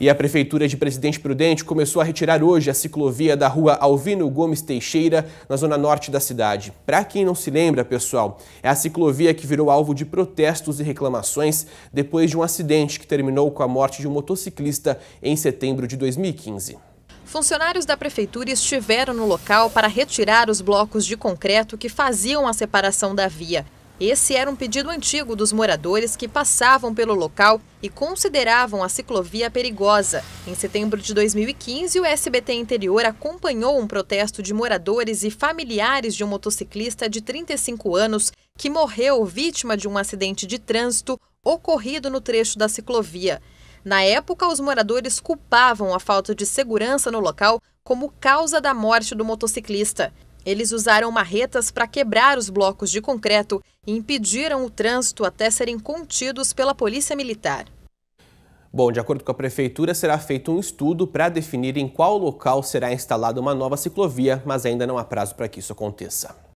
E a Prefeitura de Presidente Prudente começou a retirar hoje a ciclovia da rua Alvino Gomes Teixeira, na zona norte da cidade. Para quem não se lembra, pessoal, é a ciclovia que virou alvo de protestos e reclamações depois de um acidente que terminou com a morte de um motociclista em setembro de 2015. Funcionários da prefeitura estiveram no local para retirar os blocos de concreto que faziam a separação da via. Esse era um pedido antigo dos moradores que passavam pelo local e consideravam a ciclovia perigosa. Em setembro de 2015, o SBT Interior acompanhou um protesto de moradores e familiares de um motociclista de 35 anos que morreu vítima de um acidente de trânsito ocorrido no trecho da ciclovia. Na época, os moradores culpavam a falta de segurança no local como causa da morte do motociclista. Eles usaram marretas para quebrar os blocos de concreto e impediram o trânsito até serem contidos pela Polícia Militar. Bom, de acordo com a prefeitura, será feito um estudo para definir em qual local será instalada uma nova ciclovia, mas ainda não há prazo para que isso aconteça.